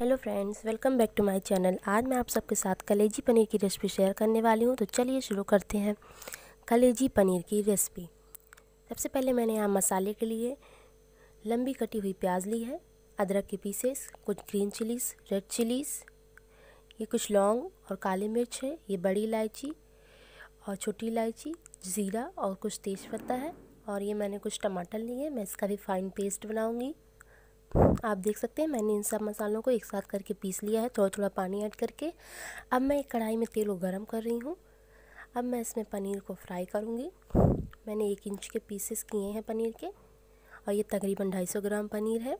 hello friends welcome back to my channel आज मैं आप सबके साथ कलेजी पनीर की रेसिपी शेयर करने वाली हूँ तो चलिए शुरू करते हैं कलेजी पनीर की रेसिपी सबसे पहले मैंने यहाँ मसाले के लिए लंबी कटी हुई प्याज ली है अदरक के पीसेस कुछ ग्रीन चिलीज़ रेड चिलीज़ ये कुछ लौंग और काली मिर्च है ये बड़ी इलायची और छोटी इलायची ज़ीरा और कुछ तेज़पत्ता है और ये मैंने कुछ टमाटर लिए हैं मैं इसका भी फाइन पेस्ट बनाऊँगी आप देख सकते हैं मैंने इन सब मसालों को एक साथ करके पीस लिया है थोड़ा थोड़ा पानी ऐड करके अब मैं एक कढ़ाई में तेल को गर्म कर रही हूँ अब मैं इसमें पनीर को फ्राई करूँगी मैंने एक इंच के पीसेस किए हैं पनीर के और ये तकरीबन ढाई सौ ग्राम पनीर है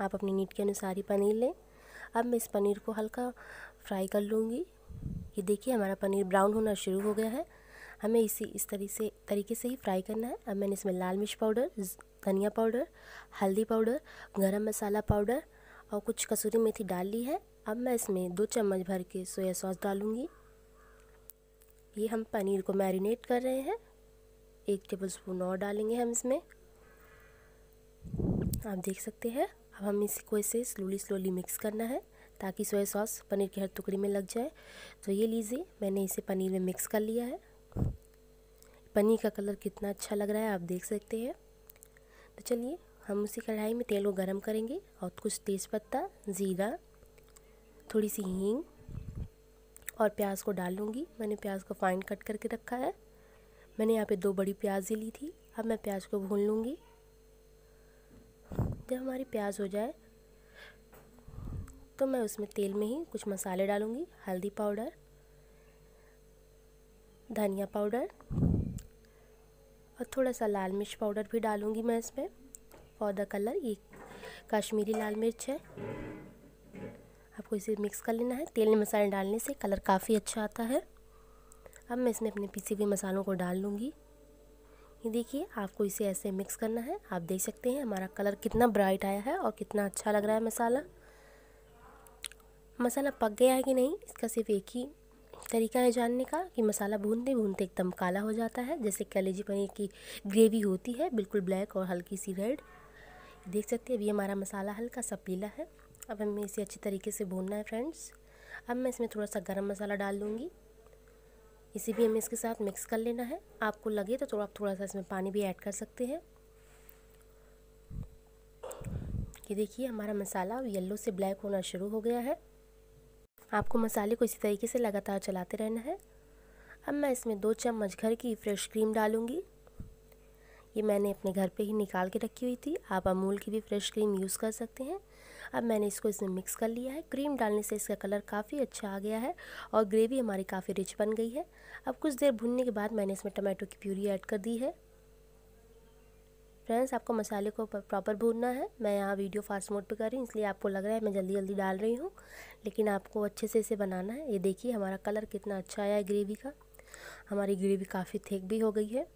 आप अपनी नीट के अनुसार ही पनीर लें अब मैं इस पनीर को हल्का फ्राई कर लूँगी ये देखिए हमारा पनीर ब्राउन होना शुरू हो गया है हमें इसी इस तरीके से तरीके से ही फ्राई करना है अब मैंने इसमें लाल मिर्च पाउडर धनिया पाउडर हल्दी पाउडर गरम मसाला पाउडर और कुछ कसूरी मेथी डाल ली है अब मैं इसमें दो चम्मच भर के सोया सॉस डालूँगी ये हम पनीर को मैरिनेट कर रहे हैं एक टेबल स्पून और डालेंगे हम इसमें आप देख सकते हैं अब हम इसी को इसे स्लोली स्लोली मिक्स करना है ताकि सोया सॉस पनीर की हर टुकड़ी में लग जाए तो ये लीजिए मैंने इसे पनीर में मिक्स कर लिया है पनीर का कलर कितना अच्छा लग रहा है आप देख सकते हैं तो चलिए हम उसी कढ़ाई में तेल को गरम करेंगे और कुछ तेज़पत्ता ज़ीरा थोड़ी सी हींग और प्याज को डाल लूँगी मैंने प्याज को फाइन कट करके रखा है मैंने यहाँ पे दो बड़ी प्याज ही ली थी अब मैं प्याज को भून लूँगी जब हमारी प्याज हो जाए तो मैं उसमें तेल में ही कुछ मसाले डालूँगी हल्दी पाउडर धनिया पाउडर और थोड़ा सा लाल मिर्च पाउडर भी डालूँगी मैं इसमें फॉर द कलर ये कश्मीरी लाल मिर्च है आपको इसे मिक्स कर लेना है तेल में मसाले डालने से कलर काफ़ी अच्छा आता है अब मैं इसमें अपने पीसे हुए मसालों को डाल लूँगी ये देखिए आपको इसे ऐसे मिक्स करना है आप देख सकते हैं हमारा कलर कितना ब्राइट आया है और कितना अच्छा लग रहा है मसाला मसाला पक गया है कि नहीं इसका सिर्फ एक ही तरीका है जानने का कि मसाला भूनते भूनते एकदम काला हो जाता है जैसे कलेजी पनीर की ग्रेवी होती है बिल्कुल ब्लैक और हल्की सी रेड देख सकते हैं अभी हमारा मसाला हल्का सा पीला है अब हमें इसे अच्छे तरीके से भूनना है फ्रेंड्स अब मैं इसमें थोड़ा सा गर्म मसाला डाल दूँगी इसे भी हमें इसके साथ मिक्स कर लेना है आपको लगे तो थोड़ा तो आप थोड़ा सा इसमें पानी भी ऐड कर सकते हैं ये देखिए हमारा मसाला येलो से ब्लैक होना शुरू हो गया है आपको मसाले को इसी तरीके से लगातार चलाते रहना है अब मैं इसमें दो चम्मच घर की फ्रेश क्रीम डालूँगी ये मैंने अपने घर पे ही निकाल के रखी हुई थी आप अमूल की भी फ्रेश क्रीम यूज़ कर सकते हैं अब मैंने इसको इसमें मिक्स कर लिया है क्रीम डालने से इसका कलर काफ़ी अच्छा आ गया है और ग्रेवी हमारी काफ़ी रिच बन गई है अब कुछ देर भुनने के बाद मैंने इसमें टमाटो की प्यूरी ऐड कर दी है फ्रेंड्स आपको मसाले को प्रॉपर भूनना है मैं यहाँ वीडियो फास्ट मोड पे कर रही हूँ इसलिए आपको लग रहा है मैं जल्दी जल्दी डाल रही हूँ लेकिन आपको अच्छे से इसे बनाना है ये देखिए हमारा कलर कितना अच्छा आया है ग्रेवी का हमारी ग्रेवी काफ़ी थिक भी हो गई है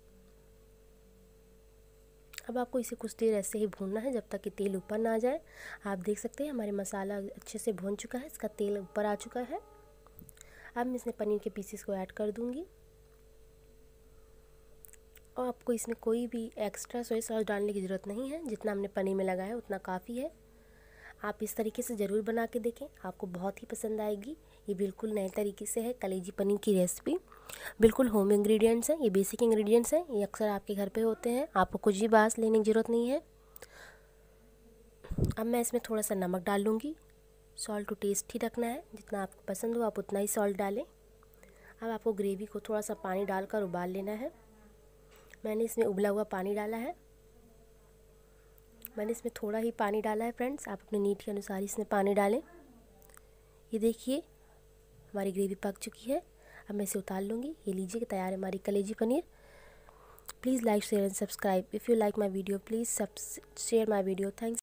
अब आपको इसे कुछ देर ऐसे ही भूनना है जब तक कि तेल ऊपर ना आ जाए आप देख सकते हैं हमारे मसाला अच्छे से भून चुका है इसका तेल ऊपर आ चुका है अब मैं इसमें पनीर के पीसेस को ऐड कर दूँगी और आपको इसमें कोई भी एक्स्ट्रा सोया सॉस डालने की ज़रूरत नहीं है जितना हमने पनीर में लगाया उतना काफ़ी है आप इस तरीके से ज़रूर बना के देखें आपको बहुत ही पसंद आएगी ये बिल्कुल नए तरीके से है कलेजी पनीर की रेसिपी बिल्कुल होम इंग्रेडिएंट्स हैं ये बेसिक इंग्रेडिएंट्स हैं ये अक्सर आपके घर पे होते हैं आपको कुछ भी बास लेने की ज़रूरत नहीं है अब मैं इसमें थोड़ा सा नमक डाल लूँगी सॉल्ट टू टेस्ट ही रखना है जितना आपको पसंद हो आप उतना ही सॉल्ट डालें अब आपको ग्रेवी को थोड़ा सा पानी डालकर उबाल लेना है मैंने इसमें उबला हुआ पानी डाला है मैंने इसमें थोड़ा ही पानी डाला है फ्रेंड्स आप अपने नीट के अनुसार इसमें पानी डालें ये देखिए हमारी ग्रेवी पक चुकी है अब मैं इसे उतार लूँगी ये लीजिए कि तैयार है हमारी कलेजी paneer please like share and subscribe if you like my video please share my video thanks